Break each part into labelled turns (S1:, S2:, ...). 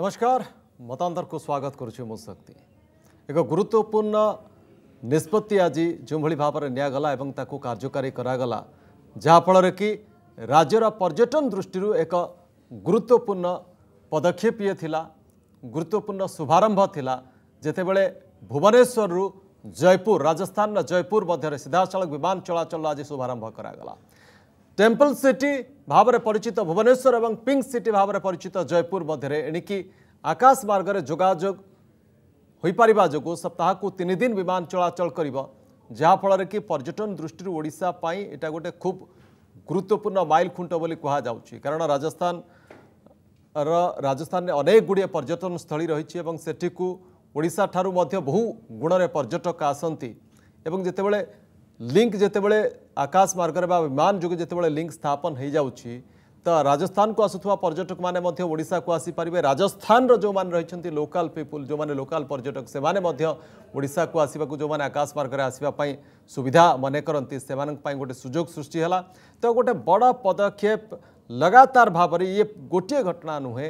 S1: નમસ્કાર મતાંતરકુ સ્વાગત કરુછે મુ શક્તિ એક ગુરુત્વપૂર્ણ નિષ્પત્તિ આજે જેભଳି ભાવે નિયાગલા એવં તાકુ કાર્યકારી કરાગલા ଯାହାଫଳରେ କି ରାଜ୍ୟର ପର୍ଯ୍ୟଟନ ଦୃଷ୍ଟିରୁ ଏକ ଗୁରୁତ୍ୱପୂର୍ଣ୍ଣ ପଦକ୍ଷେପ ଇଏ ଥିଲା ଗୁରୁତ୍ୱପୂର୍ଣ୍ଣ ଶୁଭାରମ୍ଭ ଥିଲା ଯେତେବେଳେ ଭୁବନେଶ୍ୱରରୁ ଜୟପୁର ରାଜସ୍ଥାନର ଜୟପୁର ମଧ୍ୟରେ ସିଧାସଳଖ ବିମାନ ଚଳାଚଳ ଆଜି ଶୁଭାରମ୍ଭ କରାଗଲା টেম্পল সিটি ভাবে পরিচিত ভুবনেশ্বর এবং পিঙ্ক সিটি ভাবে পরিচিত জয়পুর মধ্যে এণিকি আকাশ মার্গরে যোগাযোগ হয়েপার যোগ সপ্তাহক তিনদিন বিমান চলাচল করব যাফলের কি পর্যটন দৃষ্টি ওড়শা এটা গোটে খুব গুরুত্বপূর্ণ মাইল খুঁট বলে কুহযাচ্ছে কারণ রাজস্থান রাজস্থানের অনেক গুড়িয়ে পর্যটন স্থলী রয়েছে এবং সেটিকু ওড়শা ঠার বহু গুণরে পর্যটক আসতে এবং যেতবে लिंक जितेबले आकाश मार्ग विमान विमान जिते बड़े लिंक स्थापन हो जाऊँगी तो राजस्थान को आसुवा पर्यटक मैंनेशा को आसीपारे राजस्थान जो मैंने रही लोकाल पीपुल जो मैंने लोकाल पर्यटक से ओडा को आसवाक जो मैंने आकाश में आसवाई सुविधा मन करती से गोटे सुजोग सृष्टि है तो गोटे बड़ पदक्षेप लगातार भाव ये गोटे घटना नुहे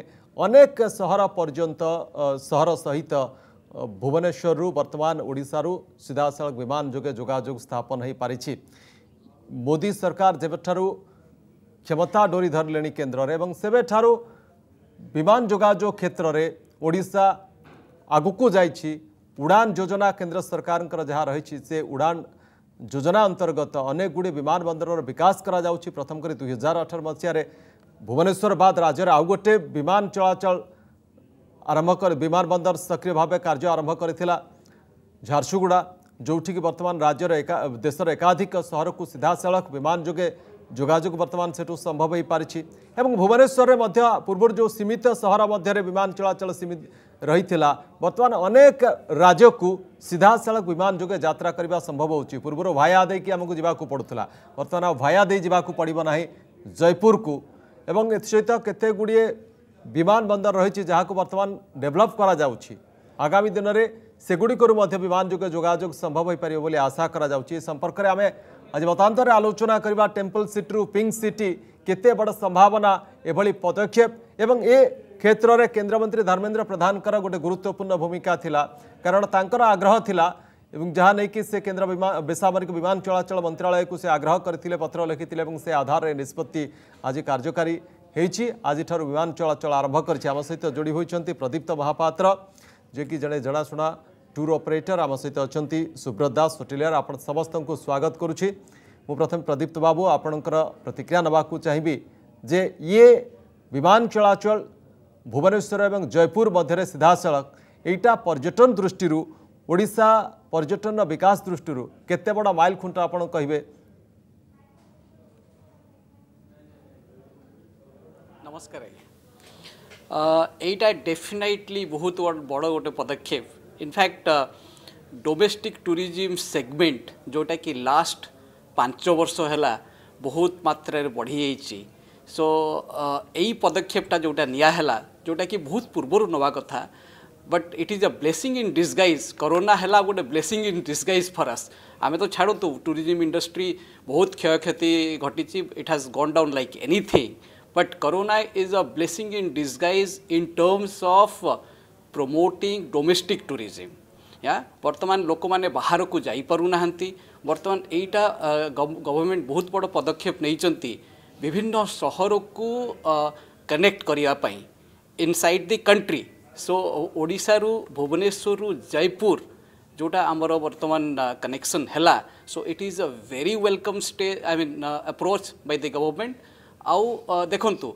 S1: अनेक सहर पर्यतर सहर सहित भुवनेश्वर बर्तमान ओडार सीधासल विमान जोगे जोजोग स्थापन हो पारि मोदी सरकार जबठार क्षमता डोरी धरले केन्द्र से विमान जोजोग क्षेत्र में ओडा आगक जा उड़ान योजना केन्द्र सरकार जहाँ रही से उड़ान योजना अंतर्गत अनेक गुड़ी विमान बंदर विकास करा प्रथम कर दुई हजार अठर मसीह भुवनेश्वर बाद राज्य आउ गोटे विमान चलाचल आरंभ कर बंदर सक्रिय भाव कार्य आरंभ कर झारसुगुड़ा जोठिक बर्तमान राज्य देशर एकाधिक सहर को सीधासल विमान जोगे जोजोग बर्तमान से संभव हो पारी भुवनेश्वर में पूर्व जो सीमित सहर मध्य विमान चलाचल सीमित रही बर्तमान अनेक राज्य को सीधा सीधासल विमान जुगे जात्रा करने संभव हो पूर्वर भाया दे कि आमको जवाक पड़ूगा बर्तमान भाया दे जावाक पड़ना जयपुर को सहित केते गुड़े विमान बंदर रही जहाँ बर्तमान डेभलप कर आगामी दिन में सेगुड़िकर विमान जोगे जोजोग संभव हो पार आशा कर संपर्क में आम आज मतांतर आलोचना करवा टेम्पल रू पिंक सिटी के बड़ संभावना एभली पदक्षेप ए क्षेत्र में केन्द्रमंत्री धर्मेन्द्र प्रधान गोटे गुरुत्वपूर्ण भूमिका थिला कारण तांकर आग्रह थिला जहाँ नहीं कि से केन्द्र बेसामरिक विमान चलाचल मंत्रालय को से आग्रह करते पत्र से आधार निष्पत्ति आज कार्यकारी आज विमान चलाचल आरंभ कर सहित जोड़ी होती प्रदीप्त महापात्र जेकि जड़े जड़ाशुना टूर अपरेटर आम सहित अच्छा सुब्रत दास होटेलियर आप समस्त को स्वागत करुच्ची प्रथम प्रदीप्त बाबू आपणकर प्रतिक्रिया नाक चाहिए जे ये विमान चलाचल भुवनेश्वर एवं जयपुर मध्य सीधा सड़क यहाँ पर्यटन दृष्टि ओडा पर्यटन विकास दृष्टि केत माइल खुंट आप कहे
S2: ନମସ୍କାର ଆଜ୍ଞା ଏଇଟା ଡେଫିନାଇଟଲି ବହୁତ ବଡ଼ ଗୋଟେ ପଦକ୍ଷେପ ଇନଫ୍ୟାକ୍ଟ ଡୋମେଷ୍ଟିକ୍ ଟୁରିଜିମ୍ ସେଗମେଣ୍ଟ ଯେଉଁଟାକି ଲାଷ୍ଟ ପାଞ୍ଚ ବର୍ଷ ହେଲା ବହୁତ ମାତ୍ରାରେ ବଢ଼ିଯାଇଛି ସୋ ଏଇ ପଦକ୍ଷେପଟା ଯେଉଁଟା ନିଆହେଲା ଯେଉଁଟାକି ବହୁତ ପୂର୍ବରୁ ନେବା କଥା but it is a blessing in disguise corona ହେଲା ଗୋଟେ ବ୍ଲେସିଂ ଇନ୍ ଡିସଗାଇଜ୍ ଫର୍ ଆସ୍ ଆମେ ତ ଛାଡ଼ନ୍ତୁ ଟୁରିଜିମ୍ ଇଣ୍ଡଷ୍ଟ୍ରି ବହୁତ କ୍ଷୟକ୍ଷତି ଘଟିଛି it has gone down like anything But Corona is a blessing in disguise in terms of promoting domestic tourism. या ବର୍ତ୍ତମାନ ଲୋକମାନେ ବାହାରକୁ ଯାଇପାରୁନାହାନ୍ତି ବର୍ତ୍ତମାନ ଏଇଟା ଗଭର୍ଣ୍ଣମେଣ୍ଟ ବହୁତ ବଡ଼ ପଦକ୍ଷେପ ନେଇଛନ୍ତି ବିଭିନ୍ନ ସହରକୁ କନେକ୍ଟ କରିବା ପାଇଁ ଇନସାଇଡ୍ ଦି କଣ୍ଟ୍ରି ସୋ ଓଡ଼ିଶାରୁ ଭୁବନେଶ୍ୱରରୁ ଜୟପୁର ଯେଉଁଟା ଆମର ବର୍ତ୍ତମାନ କନେକ୍ସନ୍ ହେଲା so it is a very welcome step I mean approach by the government ଆଉ ଦେଖନ୍ତୁ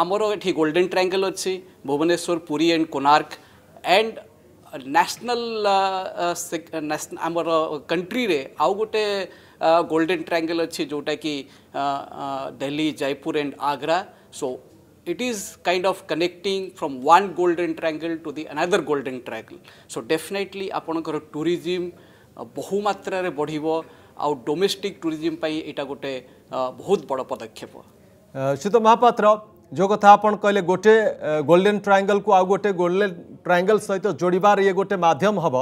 S2: ଆମର ଏଠି ଗୋଲ୍ଡେନ୍ ଟ୍ରାଙ୍ଗେଲ୍ ଅଛି Bhubaneswar Puri and Konark and national ଆମର କଣ୍ଟ୍ରିରେ ଆଉ ଗୋଟେ ଗୋଲ୍ଡେନ୍ ଟ୍ରାଙ୍ଗେଲ୍ ଅଛି ଯେଉଁଟାକି Delhi Jaipur and Agra so it is kind of connecting from one golden triangle to the another golden triangle so definitely ଆପଣଙ୍କର ଟୁରିଜିମ୍ ବହୁ ମାତ୍ରାରେ ବଢ଼ିବ ଆଉ ଡୋମେଷ୍ଟିକ୍ ଟୁରିଜିମ୍ ପାଇଁ ଏଇଟା ଗୋଟେ ବହୁତ ବଡ଼ ପଦକ୍ଷେପ
S1: সুত মহাপাত্র যে কথা আপনার কহিলেন গোটে গোল্ডেন ট্রায়াঙ্গল কু আোটে গোল্ডেন ট্রায়াঙ্গল সহ যোড়বার ইয়ে গোটে মাধ্যম হব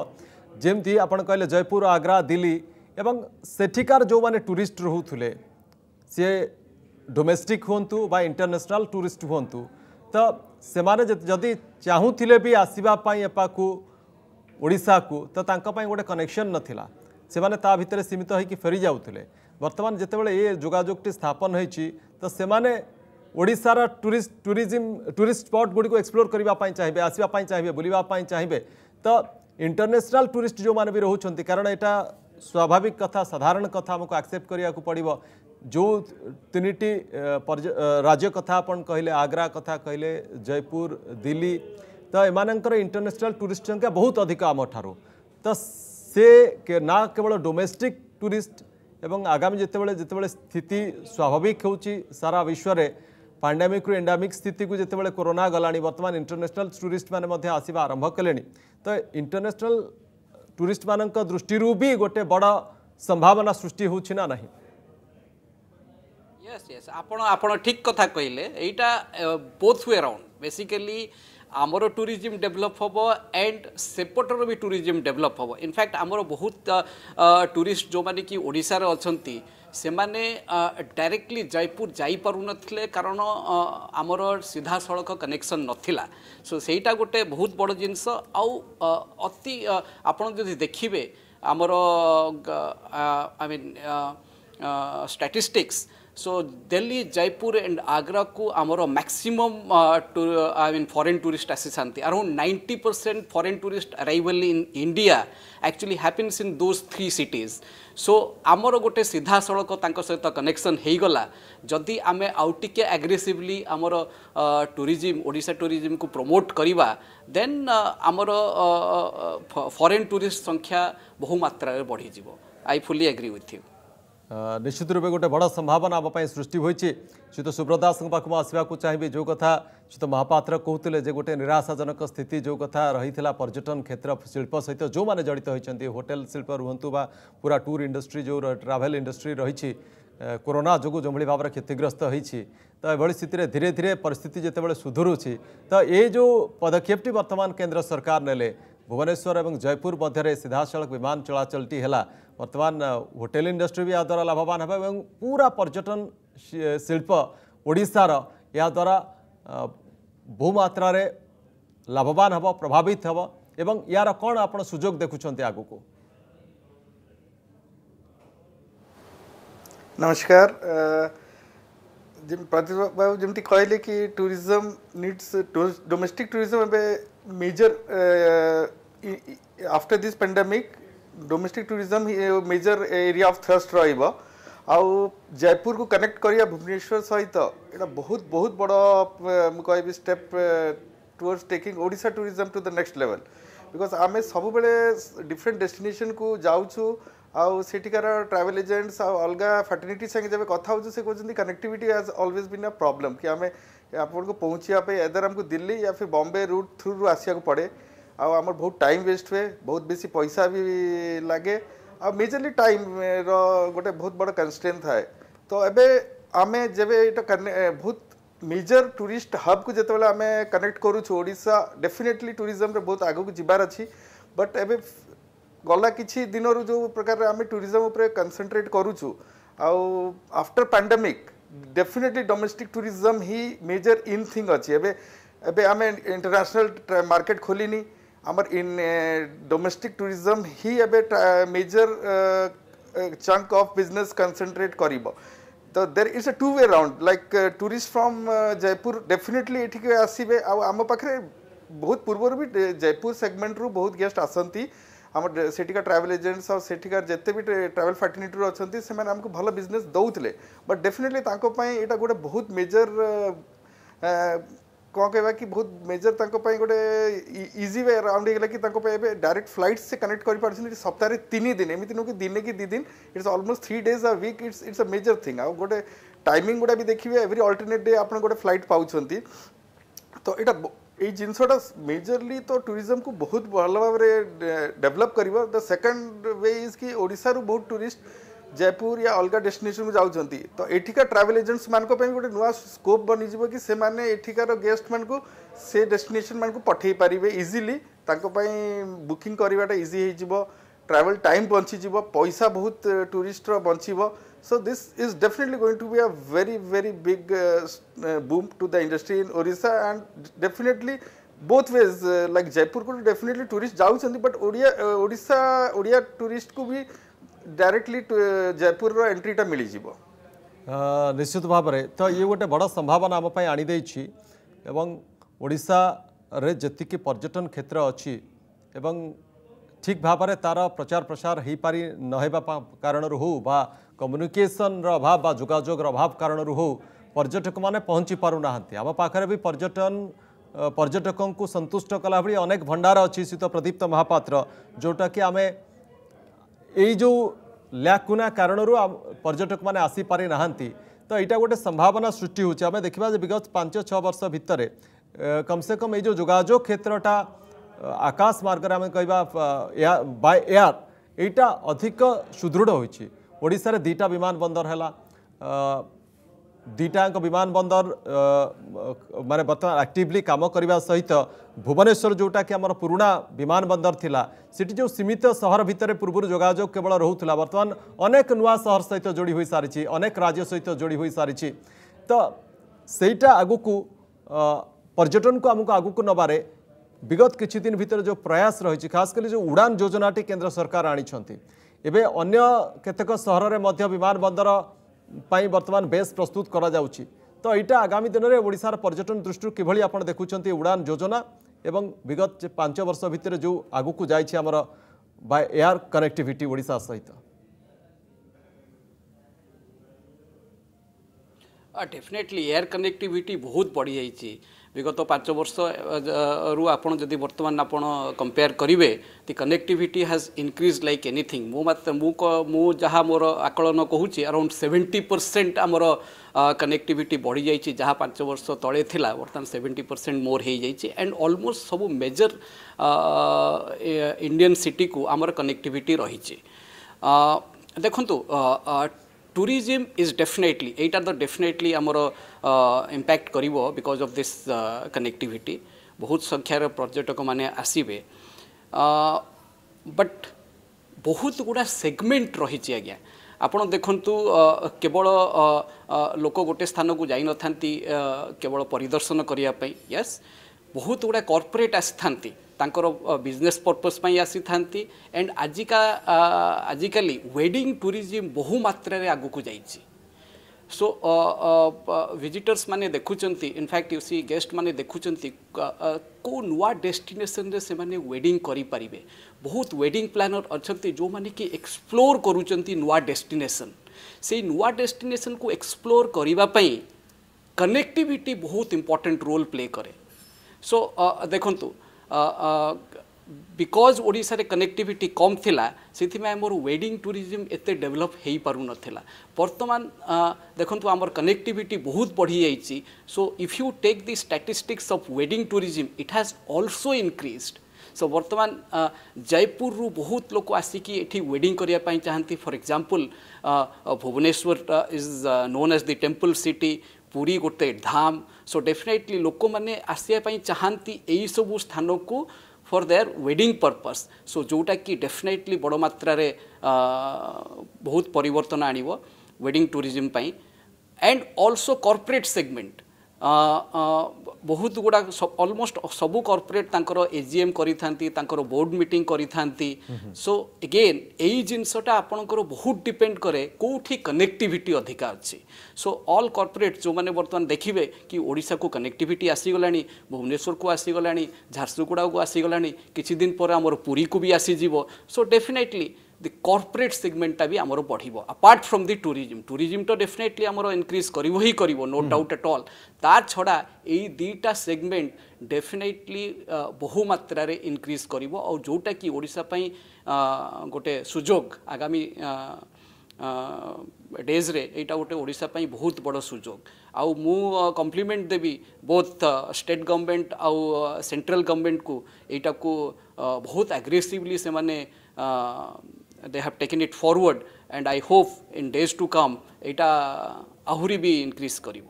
S1: যেমি আপনার কহিলেন জয়পুর আগ্রা দিল্লি এবং সেঠিকার যে টুরিস্ট রুলে সি ডোমেস্টিক হুঁতু বা ইন্টারন্যাশনাল টুরিস্ট হুঁতু তো সে যদি চাহুলে বি আসবা এপাকু ଓଡ଼ିଶାକୁ ତ ତାଙ୍କ ପାଇଁ ଗୋଟେ କନେକ୍ସନ୍ ନଥିଲା ସେମାନେ ତା ଭିତରେ ସୀମିତ ହୋଇକି ଫେରି ଯାଉଥିଲେ ବର୍ତ୍ତମାନ ଯେତେବେଳେ ଏ ଯୋଗାଯୋଗଟି ସ୍ଥାପନ ହୋଇଛି तो से ओडार टूरीस्ट टूरीजिम टूरीस्ट स्पट गुड़ को एक्सप्लोर करने चाहिए आसवाई चाहिए बुलवापी चाहिए तो इंटरनेशनाल टूरीस्ट जो मैंने भी रोचान कारण यहाँ स्वाभाविक कथ साधारण कथा आमको आक्सेप्ट को पड़ो जो तीन टी राज्य कथा कह आग्रा कथा कहले जयपुर दिल्ली तो यमर इंटरनेशनल टूरीस्ट संख्या बहुत अधिक आम ठार तो से ना केवल डोमेस्टिक टूरीस्ट এবং আগামী যেতবে যেতবে স্থিতি স্বাভাবিক হচ্ছে সারা বিশ্বরে ପାଣ୍ଡାମିକ୍ରୁ ଏଣ୍ଡାମିକ୍ ସ୍ଥିତିକୁ ଯେତେବେଳେ କରୋନା ଗଲାଣି ବର୍ତ୍ତମାନ ଇଣ୍ଟରନ୍ୟାସନାଲ୍ ଟୁରିଷ୍ଟମାନେ ମଧ୍ୟ ଆସିବା ଆରମ୍ଭ କଲେଣି ତ ଇଣ୍ଟରନ୍ୟାସନାଲ୍ ଟୁରିଷ୍ଟମାନଙ୍କ ଦୃଷ୍ଟିରୁ ବି ଗୋଟେ ବଡ଼ ସମ୍ଭାବନା ସୃଷ୍ଟି ହେଉଛି ନା ନାହିଁ
S2: ୟେସ୍ ୟେସ୍ ଆପଣ ଆପଣ ଠିକ୍ କଥା କହିଲେ ଏଇଟା ବୋଥ୍ ୱେ ରାଉଣ୍ଡ ବେସିକାଲି আমার ট্যুরিজম ডেভেলপ হব এন্ড সেপটর বি ট্যুরিজম ডেভেলপ হব ইনফ্যাক্ট আমার বহুত ট্যুরিস্ট যে কি ওড়শার অনেক সেমানে ডাইরেক্টলি জয়পুর যাইপারুনলে কারণ আমার সিধা সড়ক কনেকশন নথিলা সো সেইটা গোটে বহুত বড় জিনিস আউ অতি আপনার যদি দেখবে আমার I mean statistics So Delhi, Jaipur and Agra ko amaro maximum I mean foreign tourist asichanti. Around 90% foreign tourist arrival in India actually happens in those three cities. So, amaro so आमर गोटे ସିଧାସଳଖ ତାଙ୍କ ସହିତ connection ହେଇଗଲା ଯଦି ଆମେ ଆଉ ଟିକେ ଆଗ୍ରେସିଭଲି ଆମର ଟୁରିଜିମ୍ ଓଡ଼ିଶା ଟୁରିଜିମ୍କୁ ପ୍ରମୋଟ୍ କରିବା ଦେନ୍ ଆମର ଫରେନ୍ ଟୁରିଷ୍ଟ ସଂଖ୍ୟା ବହୁ ମାତ୍ରାରେ ବଢ଼ିଯିବ I fully agree with you.
S1: निश्चित रूपे गोटे बड़ संभावना आम सृष्टि होईत सुब्रत दास पाखक आसवाकू चाहिए जो कथा श्रीत महापात्र कहते जे गोटे निराशाजनक स्थिति जो कथा रही पर्यटन क्षेत्र शिल्प सहित जो मैंने जड़ित होती होटेल शिल्प रुहतु बा पूरा टूर इंडस्ट्री जो ट्राभेल इंडस्ट्री रही कोरोना जो जो भाव में क्षतिग्रस्त हो तो यह स्थित धीरे धीरे परिस्थिति जितेबाला सुधुरुची तो ये जो पदक्षेपटी बर्तमान केन्द्र सरकार ने भुवनेश्वर और जयपुर मध्य सीधासल विमान चलाचल है बर्तमान होटेल इंडस्ट्री भी यहाँ लाभवान हो पूरा पर्यटन शिल्प ओडार यहाँ बहुमात्र लाभवान हम प्रभावित हम एवं यार कौन आप
S3: सुजोग देखुंत आग को नमस्कार बाबू जमी कहले कि tourism needs tourism tourism major after this pandemic domestic tourism major area of thrust र ଆଉ ଜୟପୁରକୁ କନେକ୍ଟ କରିବା ଭୁବନେଶ୍ୱର ସହିତ ଏଇଟା ବହୁତ ବହୁତ ବଡ଼ ମୁଁ କହିବି step towards taking Odisha tourism to the next level because ଆମେ ସବୁବେଳେ ଡିଫରେଣ୍ଟ ଡେଷ୍ଟିନେସନ୍କୁ ଯାଉଛୁ ଆଉ ସେଠିକାର ଟ୍ରାଭେଲ୍ ଏଜେଣ୍ଟସ୍ ଆଉ ଅଲଗା ଫ୍ୟାଟର୍ନିଟି ସାଙ୍ଗେ ଯେବେ କଥା ହେଉଛୁ ସେ କହୁଛନ୍ତି connectivity has always been a problem କି ଆମେ ଆପଣଙ୍କୁ ପହଞ୍ଚିବା ପାଇଁ ଏଦର ଆମକୁ ଦିଲ୍ଲୀ ୟା ଫିର୍ ବମ୍ବେ ରୁଟ୍ ଥ୍ରୁରୁ ଆସିବାକୁ ପଡ଼େ आम बहुत टाइम वेस्ट हुए बहुत बेस पैसा भी लगे आ मेजरली टाइम रोटे बहुत बड़ा कन्स्टेन्ट थाए तो एवं आम जब बहुत मेजर टूरिस्ट हब को जिते आम कनेक्ट करूचा डेफिनेटली टूरीजम बहुत आग को जबार अच्छी बट ए गला कि दिन रू जो प्रकार आम टूरीजम कनसनट्रेट करुचु after pandemic definitely domestic tourism ही मेजर इन थिंग अच्छी अच्छे आम इंटरनेशनल मार्केट खोलनी আমার ইন ডোমেস্টিক ট্যুরিজম হি এবে major chunk of business uh, chunk তো দের is a two way round like tourist from Jaipur definitely এটিকে আসবে আম পাখে বহুত পূর্বর বি জয়পুর রু বহুত গেস্ট আসন্তি আমার সেটিকার ট্রাভেল এজেন্টস আর সেটিকার যেতে বি ট্রাভেল ফার্টিলিটির অনেক সে আমাকে ভালো বিজনেস দৌলে বট ডেফিনেটলি তাঁপাই এটা গোটে বহুত মেজর कौन कह कि बहुत मेजर तांको गोटे इजी वे अराउंड होगा कि डायरेक्ट फ्लैट से कनेक्ट कर पारछन सप्ताह तीन दिन एम नो कि दिने कि दिन it's almost three days a week it's it's a major thing आ गोटे टाइमिंग गुडा भी देखिए एवरी अल्टरनेट डे आप गोटे फ्लाइट पाँच तो यहाँ ये जिनसटा मेजरली तो ট্যুরিজম को बहुत भल भाव डेभलप कर द सेकेंड वे इज कि ওড়িশার बहुत ট্যুরিস্ট जयपुर या अलग डेस्टेसन को जाऊँ तो एठिका ट्रावेल एजेंट्स मानक गोटे नुआ स्कोप बनीज कि एठिकार गेस्ट मान से डेस्टेसन मान को पठे पारे इजिली बुकिंग करवाटा इजी हो ट्रावेल टाइम बंची पैसा बहुत टूरीस्टर बच so this is definitely going to be a very very big boom to the industry in Odisha and definitely both ways like Jaipur को डेफिनेटली टूरीस्ट जाऊँ बट ओडिया टूरीस्ट को भी डायरेक्टली जयपुर एंट्रीटा जा
S1: निश्चित भाव में तो ये गोटे बड़ संभावना आमपाई आनीदे ओडार जी पर्यटन क्षेत्र अच्छी एवं ठीक भाव में तार प्रचार प्रसार हो पारि ना कारण हो कम्युनिकेसन अभाव बा जोगाजोग अभाव कारण पर्यटक मैंने पहुँची ना आम पाखे भी पर्यटन पर्यटक को संतुष्ट कला भाई अनेक भंडार अच्छी श्रीत प्रदीप्त महापात्र जोटा कि आम ଏଇ ଯେଉଁ ଲ୍ୟାକୁନା କାରଣରୁ ପର୍ଯ୍ୟଟକମାନେ ଆସିପାରିନାହାନ୍ତି ତ ଏଇଟା ଗୋଟେ ସମ୍ଭାବନା ସୃଷ୍ଟି ହେଉଛି ଆମେ ଦେଖିବା ଯେ ବିଗତ ପାଞ୍ଚ ଛଅ ବର୍ଷ ଭିତରେ କମ୍ସେ କମ୍ ଏଇ ଯେଉଁ ଯୋଗାଯୋଗ କ୍ଷେତ୍ରଟା ଆକାଶ ମାର୍ଗରେ ଆମେ କହିବା ବାଇ ଏୟାର ଏଇଟା ଅଧିକ ସୁଦୃଢ଼ ହୋଇଛି ଓଡ଼ିଶାରେ ଦୁଇଟା ବିମାନ ବନ୍ଦର ହେଲା दुटा विमानंदर मैंने बर्तमान आक्टिवली कम करने सहित भुवनेश्वर जोटा कि आम पुणा विमानंदर थी जो सीमित सहर भितर पूर्व जोजोग केवल रोला बर्तमान अनेक नुआ सहर सहित जोड़ी हो सारी अनेक राज्य सहित जोड़ी हो सारी तो सहीटा आग को पर्यटन को आमको आगक नवे विगत किसी दिन भितर जो प्रयास रही खासकर जो उड़ान योजनाटी केन्द्र सरकार आनी एवं अगर केतक विमानंदर ପାଇଁ ବର୍ତ୍ତମାନ ବେଶ୍ ପ୍ରସ୍ତୁତ କରାଯାଉଛି ତ ଏଇଟା ଆଗାମୀ ଦିନରେ ଓଡ଼ିଶାର ପର୍ଯ୍ୟଟନ ଦୃଷ୍ଟିରୁ କିଭଳି ଆପଣ ଦେଖୁଛନ୍ତି ଉଡ଼ାନ ଯୋଜନା ଏବଂ ବିଗତ ପାଞ୍ଚ ବର୍ଷ ଭିତରେ ଯେଉଁ ଆଗକୁ ଯାଇଛି ଆମର ବାଇ ଏୟାର କନେକ୍ଟିଭିଟି ଓଡ଼ିଶା ସହିତ
S2: डेफिनेटली एयर कनेक्टिविटी बहुत बढ़ी जाइए ବିଗତ ପାଞ୍ଚ ବର୍ଷରୁ ଆପଣ ଯଦି ବର୍ତ୍ତମାନ ଆପଣ କମ୍ପେୟାର କରିବେ the connectivity has increase like anything ମୁଁ ମାତ୍ର ମୁଁ ମୁଁ ଯାହା ମୋର ଆକଳନ କହୁଛି ଆରାଉଣ୍ଡ ସେଭେଣ୍ଟି ପରସେଣ୍ଟ ଆମର କନେକ୍ଟିଭିଟି ବଢ଼ିଯାଇଛି ଯାହା ପାଞ୍ଚ ବର୍ଷ ତଳେ ଥିଲା ବର୍ତ୍ତମାନ ସେଭେଣ୍ଟି ପରସେଣ୍ଟ ମୋର ହୋଇଯାଇଛି ଆଣ୍ଡ ଅଲମୋଷ୍ଟ ସବୁ ମେଜର ଇଣ୍ଡିଆନ୍ ସିଟିକୁ ଆମର କନେକ୍ଟିଭିଟି ରହିଛି ଦେଖନ୍ତୁ tourism is definitely, eighta the definitely amara impact karibo because of this connectivity. ବହୁତ ସଂଖ୍ୟାର ପର୍ଯ୍ୟଟକମାନେ ଆସିବେ ବଟ୍ ବହୁତ ଗୁଡ଼ା ସେଗମେଣ୍ଟ ରହିଛି ଆଜ୍ଞା ଆପଣ ଦେଖନ୍ତୁ କେବଳ ଲୋକ ଗୋଟେ ସ୍ଥାନକୁ ଯାଇନଥାନ୍ତି କେବଳ ପରିଦର୍ଶନ କରିବା ପାଇଁ ୟେସ୍ ବହୁତ ଗୁଡ଼ା କର୍ପୋରେଟ୍ ଆସିଥାନ୍ତି बिजनेस पर्पस पर आसी था एंड आजिका आजिकल वेडिंग टूरीजम बहु मात्रा रे आगु को जाई सो विजिटर्स माने देखुं इनफैक्ट यू सी गेस्ट माने देखुं को नुआ डेस्टिनेशन रे से माने वेडिंग करी परिबे बहुत वेडिंग प्लानर अच्छा जो माने कि एक्सप्लोर करूँ नुआ डेस्टिनेशन से नुआ डेस्टिनेशन को एक्सप्लोर करने कनेक्टिविटी बहुत इंपोर्टेंट रोल प्ले करे सो देखु ବିକଜ୍ ଓଡ଼ିଶାରେ କନେକ୍ଟିଭିଟି କମ୍ ଥିଲା ସେଥିପାଇଁ ଆମର ୱେଡ଼ିଂ ଟୁରିଜିମ୍ ଏତେ ଡେଭଲପ୍ ହେଇପାରୁନଥିଲା ବର୍ତ୍ତମାନ ଦେଖନ୍ତୁ ଆମର କନେକ୍ଟିଭିଟି ବହୁତ ବଢ଼ିଯାଇଛି so if you take the statistics of wedding tourism it has also increased so ବର୍ତ୍ତମାନ ଜୟପୁରରୁ ବହୁତ ଲୋକ ଆସିକି ଏଠି ୱେଡ଼ିଂ କରିବା ପାଇଁ ଚାହାନ୍ତି for example Bhubaneswar is known as the temple city Puri गोटे धाम सो डेफिनेटली लोक मैंने आसपाई चाहती यू स्थान को for their wedding purpose so जोटा कि डेफिनेटली बड़ मात्र बहुत परिवर्तन आणव wedding tourism and also corporate segment ବହୁତ ଗୁଡ଼ାକ ଅଲମୋଷ୍ଟ ସବୁ କର୍ପୋରେଟ୍ ତାଙ୍କର ଏ ଜି ଏମ୍ କରିଥାନ୍ତି ତାଙ୍କର ବୋର୍ଡ଼ ମିଟିଂ କରିଥାନ୍ତି ସୋ ଏଗେନ୍ ଏଇ ଜିନିଷଟା ଆପଣଙ୍କର ବହୁତ ଡିପେଣ୍ଡ କରେ କେଉଁଠି କନେକ୍ଟିଭିଟି ଅଧିକା ଅଛି ସୋ ଅଲ୍ କର୍ପୋରେଟ୍ ଯେଉଁମାନେ ବର୍ତ୍ତମାନ ଦେଖିବେ କି ଓଡ଼ିଶାକୁ କନେକ୍ଟିଭିଟି ଆସିଗଲାଣି ଭୁବନେଶ୍ୱରକୁ ଆସିଗଲାଣି ଝାରସୁଗୁଡ଼ାକୁ ଆସିଗଲାଣି କିଛି ଦିନ ପରେ ଆମର ପୁରୀକୁ ବି ଆସିଯିବ ସୋ ଡେଫିନେଟଲି दि कर्पोरेट सेगमेंटा भी आम बढ़ apart from the tourism tourism तो डेफिनेटली आम इनक्रिज कर ही कर नो डाउट एट अल ता छड़ा दीटा सेगमेंट डेफिनेटली बहुमार इनक्रिज कर जोटा कि ओडापी गोटे सुजोग आगामी डेज्रे यहाँ गोटे ओडापी बहुत बड़ सुजोग आ मु कम्प्लीमेंट देवी बोथ स्टेट गवर्नमेंट आउ सेंट्रल गवर्नमेंट को यटा को बहुत आग्रेसीवली से माने, they have taken it forward and I hope in days to come এটা ଆହୁରି ବି ଇନକ୍ରିଜ୍ କରିବ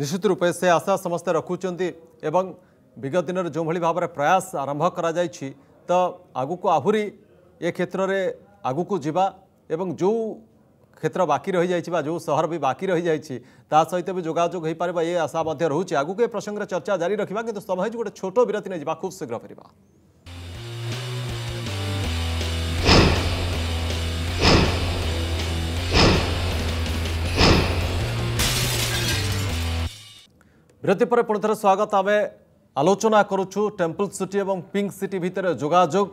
S1: ନିଶ୍ଚିତ ରୂପେ ସେ ଆଶା ସମସ୍ତେ ରଖୁଛନ୍ତି ଏବଂ ବିଗତ ଦିନରେ ଯେଉଁଭଳି ଭାବରେ ପ୍ରୟାସ ଆରମ୍ଭ କରାଯାଇଛି ତ ଆଗକୁ ଆହୁରି ଏ କ୍ଷେତ୍ରରେ ଆଗକୁ ଯିବା ଏବଂ ଯେଉଁ କ୍ଷେତ୍ର ବାକି ରହିଯାଇଛି ବା ଯେଉଁ ସହର ବି ବାକି ରହିଯାଇଛି ତା ସହିତ ବି ଯୋଗାଯୋଗ ହୋଇପାରିବ ଏ ଆଶା ମଧ୍ୟ ରହୁଛି ଆଗକୁ ଏ ପ୍ରସଙ୍ଗରେ ଚର୍ଚ୍ଚା ଜାରି ରଖିବା କିନ୍ତୁ ସମୟ ହେଉଛି ଗୋଟେ ଛୋଟ ବିରତି ନେଇଯିବା ଖୁବ୍ ଶୀଘ୍ର ଫେରିବା বিরতি পরে পুণি থেকে স্বাগত আমি আলোচনা করুছু টেম্পল সিটি এবং পিঙ্ক সিটি ভিতরে যোগাযোগ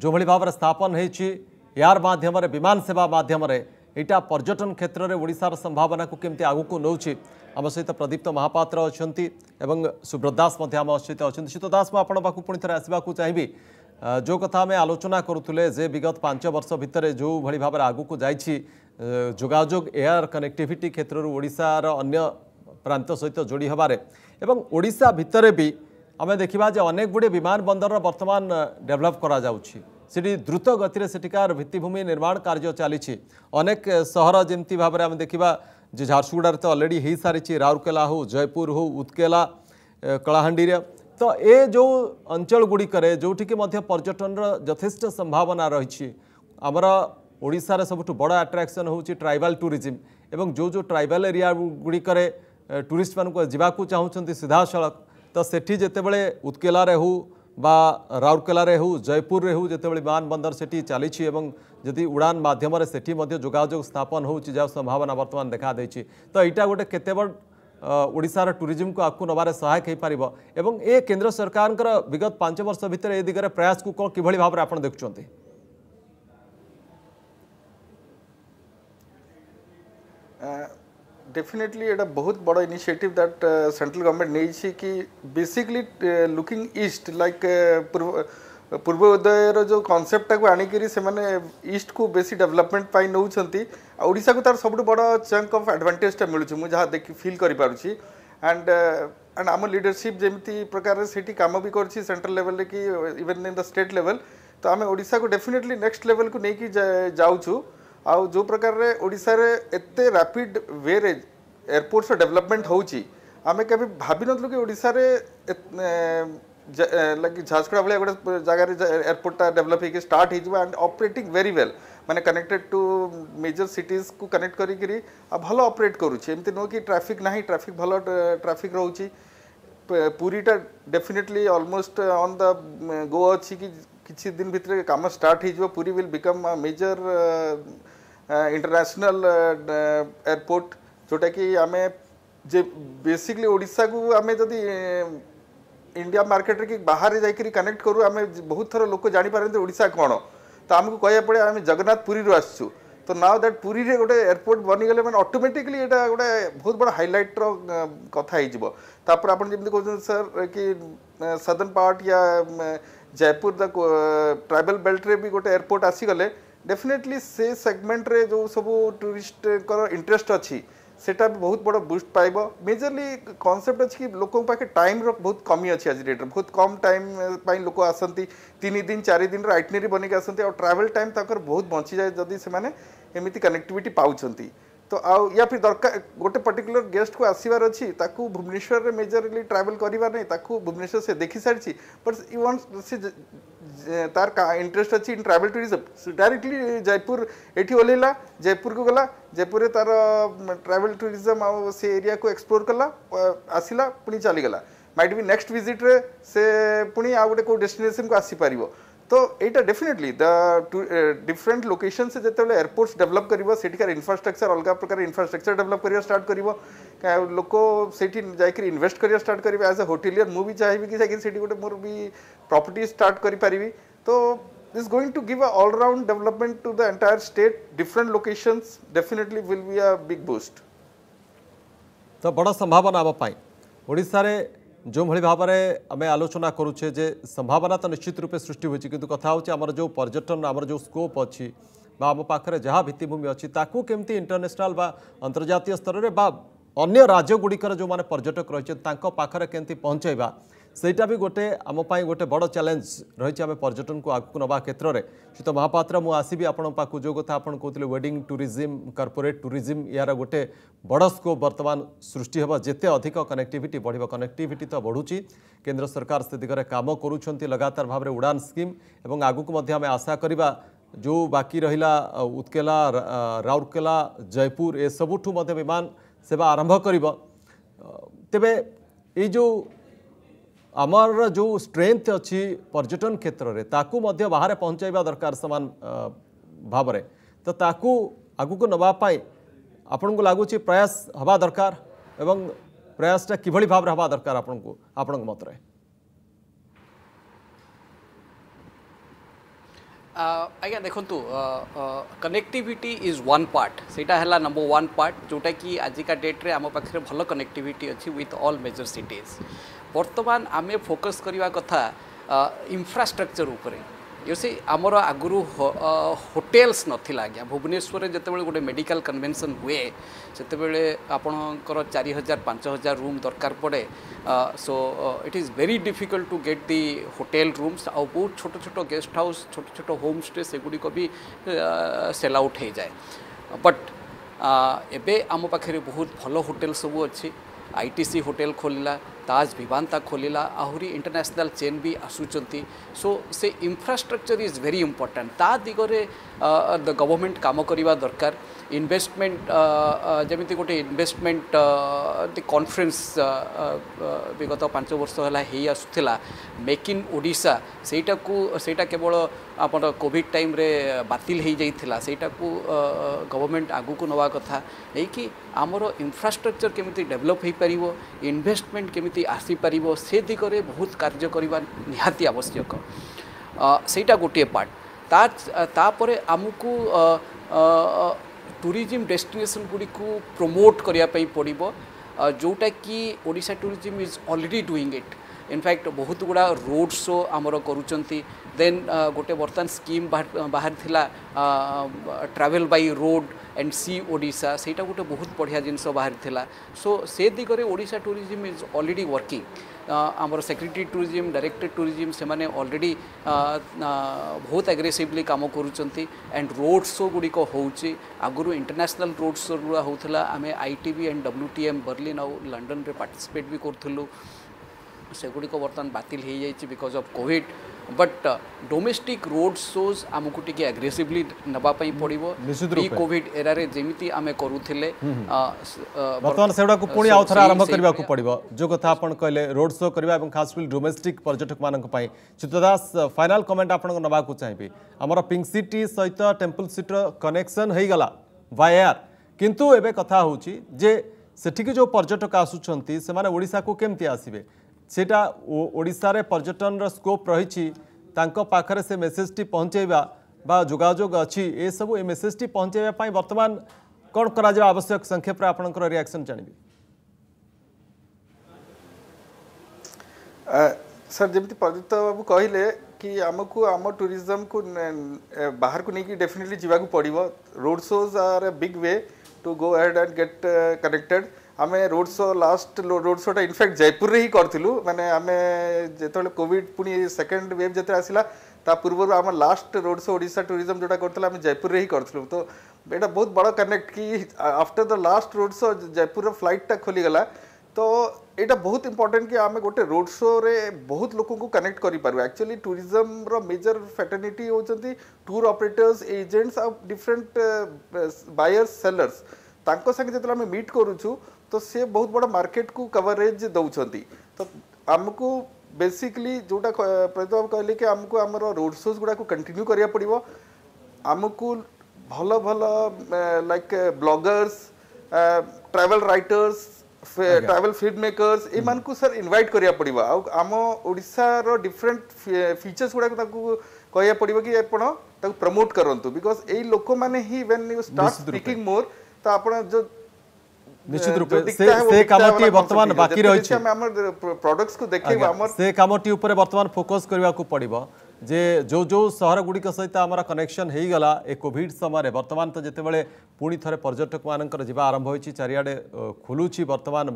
S1: যেভাবে ভাবে স্থাপন হয়েছি এয়ার মাধ্যমে বিমান সেবা মাধ্যমে এইটা পর্যটন ক্ষেত্রে ওড়শার সম্ভাবনা কমিটি আগুক নেছি আমার সহ প্রদীপ্ত মহাপাত্র অবং সুব্রত দাস আমার সহ অনেক দাস মু আপনার পাখ পুঁথ আসবাক চাইবি যে কথা আমি আলোচনা করুলে যে বিগত পাঁচ বর্ষ ভিতরে যেভাবে ভাবে আগুক যাইছি যোগাযোগ এয়ার কনেকটিভিটি ক্ষেত্রে ওড়শার অন্য ପ୍ରାନ୍ତ ସହିତ ଯୋଡ଼ି ହେବାରେ ଏବଂ ଓଡ଼ିଶା ଭିତରେ ବି ଆମେ ଦେଖିବା ଯେ ଅନେକ ଗୁଡ଼ିଏ ବିମାନ ବନ୍ଦର ବର୍ତ୍ତମାନ ଡେଭଲପ୍ କରାଯାଉଛି ସେଠି ଦ୍ରୁତ ଗତିରେ ସେଠିକାର ଭିତ୍ତିଭୂମି ନିର୍ମାଣ କାର୍ଯ୍ୟ ଚାଲିଛି ଅନେକ ସହର ଯେମିତି ଭାବରେ ଆମେ ଦେଖିବା ଯେ ଝାରସୁଗୁଡ଼ାରେ ତ ଅଲରେଡ଼ି ହୋଇସାରିଛି ରାଉରକେଲା ହେଉ ଜୟପୁର ହେଉ ଉତ୍କେଲା କଳାହାଣ୍ଡିରେ ତ ଏ ଯେଉଁ ଅଞ୍ଚଳ ଗୁଡ଼ିକରେ ଯେଉଁଠିକି ମଧ୍ୟ ପର୍ଯ୍ୟଟନର ଯଥେଷ୍ଟ ସମ୍ଭାବନା ରହିଛି ଆମର ଓଡ଼ିଶାର ସବୁଠୁ ବଡ଼ ଆଟ୍ରାକ୍ସନ୍ ହେଉଛି ଟ୍ରାଇବାଲ୍ ଟୁରିଜିମ୍ ଏବଂ ଯେଉଁ ଯେଉଁ ଟ୍ରାଇବାଲ୍ ଏରିଆ ଗୁଡ଼ିକରେ टूरीस्ट मान जी चाहूँ सीधा सड़क तो सेठी जितेबले उत्केलार हो बा राउरकेलार हो जयपुर हो जिते विमानंदर से चली जदि उड़ान मध्यम से जोजोग स्थापन हो संभावना बर्तमान देखाई तो यहाँ गोटे के ओडार टूरीजम को आगे नवे सहायक हो पार एवं ए केन्द्र सरकार विगत पांच वर्ष भितर ए दिगरे प्रयास को कौन किभ भाव आप देखुंत
S3: Uh... डेफिनेटली एटा बहुत बड़ इनिशिएटिव दैट सेंट्रल गवर्नमेंट नहीं बेसिकली लुकिंग ईस्ट लाइक पूर्व पूर्वोदयर जो कनसेप्टा को आणिक ईस्ट को बेसी डेभलपमेंट पर नौशा को तार सब बड़ चंक अफ आडभांटेजा मिलूँ जहाँ देखिए फिल करपारुच्छी एंड एंड आम लिडरशिप जमी प्रकार से कम भी कर सेंट्रल लेवल कि even in the state level तो आम ओडा को डेफिनेटली नेक्स्ट लेवल को लेकिन जाऊँ आ जो प्रकार एत रैपिड वे एयरपोर्ट डेभलपमेंट होमें कभी भाव नु किशार लाइक झारसुड़ा भाई गोटे जगह एयरपोर्टा डेभलप हो start and operating very well मैंने कनेक्टेड टू मेजर सिटीज को कनेक्ट कर भल अपरेट करुच्छे नुह कि ट्राफिक ना ट्राफिक भल ट्राफिक रोचे पूरीटा definitely almost on the go अच्छी कि किसी दिन भितर कम स्टार्ट पूरी will become major international airport जोटा कि आम जे बेसिकली ओडिसा को आम जब इंडिया मार्केट रे कि बाहर जाकर कनेक्ट करूँ आम बहुत थर लोक जानि पारंते कौन तो आमको कह पड़े आमे जगन्नाथ पुरी रो तो नाउ दैट पुरी रे गोटे एयरपोर्ट बनीगले गले अटोमेटिकली ऑटोमेटिकली गोटे बहुत बड़ा हाइलाइट रो कथा हे जीवो तापर आपण जेमति सर कि सदर्न पार्ट या जयपुर द ट्राइबल बेल्ट भी गोटे एयरपोर्ट आसी ଡେଫିନେଟଲି ସେ ସେଗମେଣ୍ଟରେ ଯେଉଁ ସବୁ ଟୁରିଷ୍ଟଙ୍କର ଇଣ୍ଟରେଷ୍ଟ ଅଛି ସେଇଟା ବି ବହୁତ ବଡ଼ ବୁଷ୍ଟ ପାଇବ ମେଜରଲି କନସେପ୍ଟ ଅଛି କି ଲୋକଙ୍କ ପାଖେ ଟାଇମ୍ର ବହୁତ କମି ଅଛି ଆଜି ଡେଟ୍ରେ ବହୁତ କମ୍ ଟାଇମ୍ ପାଇଁ ଲୋକ ଆସନ୍ତି ତିନି ଦିନ ଚାରି ଦିନର ଆଇଟିନେରୀ ବନେଇକି ଆସନ୍ତି ଆଉ ଟ୍ରାଭେଲ୍ ଟାଇମ୍ ତାଙ୍କର ବହୁତ ବଞ୍ଚିଯାଏ ଯଦି ସେମାନେ ଏମିତି କନେକ୍ଟିଭିଟି ପାଉଛନ୍ତି तो आउ या फिर दरकार गोटे पर्टिकुलर गेस्ट को आसवर अच्छी भुवनेश्वर में मेजरली ट्रावेल करार नहीं भुवनेश्वर से देखी सारी बट इवन वांट से तार इंटरेस्ट अच्छी in travel tourism directly Jaipur एटी ओल्ला जयपुर को गला जयपुर रे तार ट्रैवल टूरिज्म आउ से एरिया को एक्सप्लोर कला आसला पुणी चलीगला माइट भी नेक्स्ट विजिट से पुणी आ गोटे को डेस्टिनेशन को आसी तो यहाँ डेफिनेटली डिफरेंट लोकेशन से जिते एयरपोर्ट्स डेभलप कर इनफ्रास्ट्रक्चर अलग प्रकार इनफ्रास्ट्रक्चर डेभलप करा स्टार्ट कर लोक से इनभेस्ट करा स्टार्ट करेंगे एज ए होटेलियर मुझे चाहिए कि गोटे मोर भी प्रपर्ट स्टार्ट तो करी तो this going to give all round development to the entire state different location definitely will be a boost
S1: तो बड़ा संभावना आम ओडा ଯେଉଁଭଳି ଭାବରେ ଆମେ ଆଲୋଚନା କରୁଛେ ଯେ ସମ୍ଭାବନା ତ ନିଶ୍ଚିତ ରୂପେ ସୃଷ୍ଟି ହୋଇଛି କିନ୍ତୁ କଥା ହେଉଛି ଆମର ଯେଉଁ ପର୍ଯ୍ୟଟନ ଆମର ଯେଉଁ ସ୍କୋପ୍ ଅଛି ବା ଆମ ପାଖରେ ଯାହା ଭିତ୍ତିଭୂମି ଅଛି ତାକୁ କେମିତି ଇଣ୍ଟରନ୍ୟାସନାଲ ବା ଅନ୍ତର୍ଜାତୀୟ ସ୍ତରରେ ବା ଅନ୍ୟ ରାଜ୍ୟଗୁଡ଼ିକର ଯେଉଁମାନେ ପର୍ଯ୍ୟଟକ ରହିଛନ୍ତି ତାଙ୍କ ପାଖରେ କେମିତି ପହଞ୍ଚାଇବା ସେଇଟା ବି ଗୋଟେ ଆମ ପାଇଁ ଗୋଟେ ବଡ଼ ଚ୍ୟାଲେଞ୍ଜ ରହିଛି ଆମେ ପର୍ଯ୍ୟଟନକୁ ଆଗକୁ ନେବା କ୍ଷେତ୍ରରେ ସୁତ ମହାପାତ୍ର ମୁଁ ଆସିବି ଆପଣଙ୍କ ପାଖକୁ ଯେଉଁ କଥା ଆପଣ କହୁଥିଲେ ୱେଡ଼ିଂ ଟୁରିଜିମ୍ କର୍ପୋରେଟ୍ ଟୁରିଜିମ୍ ଏହାର ଗୋଟେ ବଡ଼ ସ୍କୋପ୍ ବର୍ତ୍ତମାନ ସୃଷ୍ଟି ହେବ ଯେତେ ଅଧିକ କନେକ୍ଟିଭିଟି ବଢ଼ିବ କନେକ୍ଟିଭିଟି ତ ବଢ଼ୁଛି କେନ୍ଦ୍ର ସରକାର ସେ ଦିଗରେ କାମ କରୁଛନ୍ତି ଲଗାତାର ଭାବରେ ଉଡ଼ାନ ସ୍କିମ୍ ଏବଂ ଆଗକୁ ମଧ୍ୟ ଆମେ ଆଶା କରିବା ଯେଉଁ ବାକି ରହିଲା ଉତ୍କେଲା ରାଉରକେଲା ଜୟପୁର ଏସବୁଠୁ ମଧ୍ୟ ବିମାନ ସେବା ଆରମ୍ଭ କରିବ ତେବେ ଏଇ ଯେଉଁ आमर जो स्ट्रेन्थ अच्छी पर्यटन क्षेत्र में ताकू बाहर पहुँचवा दरकार सामान भाव तो ताकू आग को नापाई आपण को लगुच प्रयास हवा दरकार प्रयासटा कि भाव हवा दरकार आपण को आपण मत रहे
S2: आज्ञा देखु कनेक्टिविटी इज वन पार्ट से नंबर वन पार्ट जोटा कि आज का डेट्रे आम पाखे भल कनेक्टिविटी अच्छी विथ ऑल मेजर सिटीज বর্তমান আমি ফোকস করা কথা ইনফ্রাস্ট্রকচর উপরে ইউসি আমার আগর হোটেলস নজ্ঞা আজ্ঞা ভুবনেশ্বরের যেতবে গোটে মেডিকাল কনভেনশন হুয়ে সেতবে আপনার চারি হাজার পাঁচ হাজার রুম দরকার পড়ে so it is very difficult to get the hotel rooms ah ছোট ছোট গেস্ট হাউস ছোট ছোট হোম স্টে সেগুড়ি বি সেল আউট হয়ে যায় বট এবে আমার পাখে বহুত ভালো হোটেল সবু অ ଆଇ ଟି ସି ହୋଟେଲ୍ ଖୋଲିଲା ତାଜ୍ ଭିବାନ୍ତା ଖୋଲିଲା ଆହୁରି ଇଣ୍ଟରନ୍ୟାସନାଲ୍ ଚେନ୍ ବି ଆସୁଛନ୍ତି ସୋ ସେ ଇନଫ୍ରାଷ୍ଟ୍ରକ୍ଚର୍ ଇଜ୍ ଭେରି ଇମ୍ପୋର୍ଟାଣ୍ଟ ତା ଦିଗରେ ଦ ଗଭର୍ଣ୍ଣମେଣ୍ଟ କାମ କରିବା ଦରକାର ଇନଭେଷ୍ଟମେଣ୍ଟ ଯେମିତି ଗୋଟେ ଇନଭେଷ୍ଟମେଣ୍ଟ କନଫରେନ୍ସ ବିଗତ ପାଞ୍ଚ ବର୍ଷ ହେଲା ହେଇ ଆସୁଥିଲା ମେକ୍ ଇନ୍ ଓଡ଼ିଶା ସେଇଟାକୁ ସେଇଟା କେବଳ ଆମର କୋଭିଡ଼ ଟାଇମ୍ରେ ବାତିଲ ହୋଇଯାଇଥିଲା ସେଇଟାକୁ ଗଭର୍ଣ୍ଣମେଣ୍ଟ ଆଗକୁ ନେବା କଥା ନେଇକି ଆମର ଇନଫ୍ରାଷ୍ଟ୍ରକ୍ଚର କେମିତି ଡେଭଲପ୍ ହୋଇପାରିବ ଇନଭେଷ୍ଟମେଣ୍ଟ କେମିତି ଆସିପାରିବ ସେ ଦିଗରେ ବହୁତ କାର୍ଯ୍ୟ କରିବା ନିହାତି ଆବଶ୍ୟକ ସେଇଟା ଗୋଟିଏ ପାର୍ଟ ତା ତାପରେ ଆମକୁ ଟୁରିଜିମ୍ ଡେଷ୍ଟିନେସନ୍ ଗୁଡ଼ିକୁ ପ୍ରମୋଟ୍ କରିବା ପାଇଁ ପଡ଼ିବ ଯେଉଁଟାକି Odisha tourism is already doing it in fact बहुत गुड़ा रोड शो आमर कर देन गोटे बर्तमान स्कीम बाहर थिला travel by road and sea ओडा से गोटे बहुत बढ़िया जिनस बाहर थिला सो से दिगरे ओडा टूरीजम इज अलरेडी वर्किंग आमर सेक्रेटरी टूरीजम डायरेक्टर टूरीजम से मैंने अलरेडी बहुत एग्रेसीवली कम करुँच एंड रोड शो गुड़िक होगुरी इंटरनेशनल रोड शो गुड़ा होता आम I T and W T M Berlin आउ लंडन पार्टिसिपेट भी करूँ সেগুড়ি बर्तमान बात हो যাই because of COVID but domestic road shows आमको टी आग्रेसीवली नापी पड़ो प्री कोविड एरारे जमी आम करूले बर्तमान से पुणी आउ थे आरंभ करने
S1: को पड़ो जो कथ कहे रोड शो करवा खास कर डोमेस्टिक पर्यटक मानी चित्तदास फाइनाल कमेंट आप नाक चाहिए आमर पिंक सिटी सहित टेम्पल सिट्र कनेक्शन हो गला वायर किंतु एवं कथा हो जे सेठिकी जो पर्यटक आसुच्च से को केमती आसवे सेटा ओडार पर्यटन स्कोप रही पाखे से मेसेजटी पहुँचवा जोजोग अच्छी ये सब ये मेसेजटी पहुँचवाई बर्तमान कौन कर आवश्यक संक्षेप
S3: आपंकर रियाक्शन जानवि सर जमी प्रदीप्त बाबू कहले कि आमको आम टूरिज्म को बाहर को लेकिन डेफिनेटली जीवा पड़ो road shows are a big way to go ahead and get connected ଆମେ ରୋଡ୍ ଶୋ ଲାଷ୍ଟ ରୋଡ୍ ଶୋଟା ଇନଫ୍ୟାକ୍ଟ ଜୟପୁରରେ ହିଁ କରିଥିଲୁ ମାନେ ଆମେ ଯେତେବେଳେ କୋଭିଡ଼ ପୁଣି ସେକେଣ୍ଡ ୱେଭ୍ ଯେତେବେଳେ ଆସିଲା ତା ପୂର୍ବରୁ ଆମ last road show Odisha tourism ଯେଉଁଟା କରିଥିଲା ଆମେ ଜୟପୁରରେ ହିଁ କରିଥିଲୁ ତ ଏଇଟା ବହୁତ ବଡ଼ କନେକ୍ଟ କି after the last road show ଜୟପୁରର ଫ୍ଲାଇଟ୍ଟା ଖୋଲିଗଲା ତ ଏଇଟା ବହୁତ ଇମ୍ପର୍ଟାଣ୍ଟ କି ଆମେ ଗୋଟେ ରୋଡ୍ ଶୋରେ ବହୁତ ଲୋକଙ୍କୁ କନେକ୍ଟ କରିପାରିବା ଆକ୍ଚୁଆଲି ଟୁରିଜମ୍ର ମେଜର ଫ୍ୟାଟର୍ନିଟି ହେଉଛନ୍ତି ଟୁର୍ ଅପରେଟର୍ସ ଏଜେଣ୍ଟସ୍ ଆଉ ଡିଫରେଣ୍ଟ ବାୟର୍ସ ସେଲର୍ସ ତାଙ୍କ ସାଙ୍ଗେ ଯେତେବେଳେ ଆମେ ମିଟ୍ କରୁଛୁ तो सी बहुत बड़ा मार्केट को कवरेज दौरान तो आमको बेसिकली जोटा प्रदीप बाबू कहले कि आमको आम रोड सोज गुड़ाक कंटिन्यू करा पड़ो आमको भल भल like bloggers travel writers travel film makers एम को सर इनवैट करा पड़ो आम ओडार डिफरेन्ट फीचर्स गुड़ा कह पड़ो कि आप प्रमोट करूँ बिकज ये लोक मैंने ही when you start speaking more तो आप जो निश्चित रूप से से कामटी वर्तमान बाकी रही छ हम हमर प्रोडक्ट्स को देखे हमर
S1: से कामटी ऊपर वर्तमान फोकस करबा को पड़िबो जे जो जो शहर गुड़िक सहित आम कनेक्शन हो गला ए कोविड समय बर्तमान तो जितेबाले पुणी थे पर्यटक मानक आरंभ हो चारे खुलू बर्तमान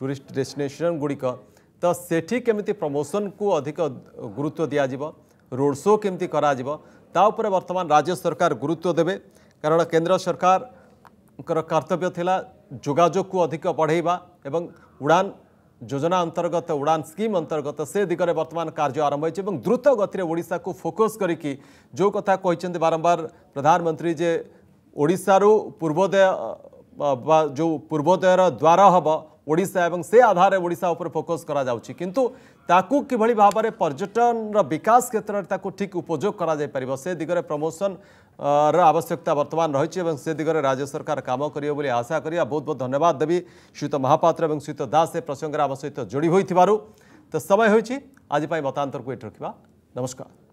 S1: टूरीस्ट डेस्टेसन गुड़िक तो से कमी प्रमोशन को अधिक गुरुत्व दिजिव रोड शो केमती बर्तमान राज्य सरकार गुरुत्व देवे कारण केन्द्र सरकार कर्तव्य थी যোগাযোগকু অধিক বড়াইবা এবং উড়ান যোজনা অন্তর্গত উড়ান স্কিম অন্তর্গত সে দিগরে বর্তমান কার্য আরম্ভ হয়েছে এবং দ্রুত গতিরে ওড়শাকু ফোকস করিকি যে কথা কিন্তু বারম্বার প্রধানমন্ত্রী যে ওড়শারু পূর্বোদয় বা যে পূর্বোদয়ের দ্বার হব ওড়শা এবং সে আধারে ওড়শা উপরে ফোকস করা যাচ্ছে কিন্তু তাকে কিভাবে ভাবে পর্যটনর বিকাশ ক্ষেত্রে তাকে ঠিক উপযোগ করা যাই পার সে দিগরে প্রমোশন आवश्यकता बर्तमान रही और से दिगरे राज्य सरकार काम कर आशा कर बहुत बहुत धन्यवाद देवी श्रीत महापात्र और श्रीत दास ए प्रसंगे आम सहित जोड़ी हो तो समय हो आज मतांतर को ये रखा नमस्कार